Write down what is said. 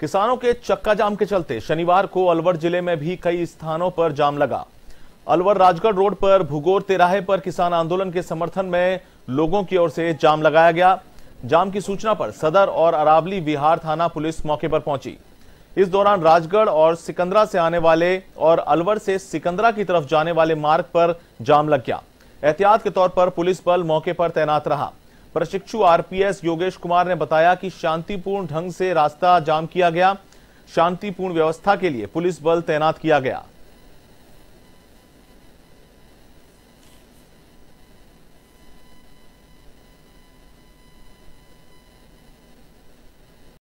किसानों के चक्का जाम के चलते शनिवार को अलवर जिले में भी कई स्थानों पर जाम लगा अलवर राजगढ़ रोड पर भूगोर तेराहे पर किसान आंदोलन के समर्थन में लोगों की ओर से जाम लगाया गया जाम की सूचना पर सदर और अरावली बिहार थाना पुलिस मौके पर पहुंची इस दौरान राजगढ़ और सिकंदरा से आने वाले और अलवर से सिकंदरा की तरफ जाने वाले मार्ग पर जाम लग गया एहतियात के तौर पर पुलिस बल मौके पर तैनात रहा प्रशिक्षु आरपीएस योगेश कुमार ने बताया कि शांतिपूर्ण ढंग से रास्ता जाम किया गया शांतिपूर्ण व्यवस्था के लिए पुलिस बल तैनात किया गया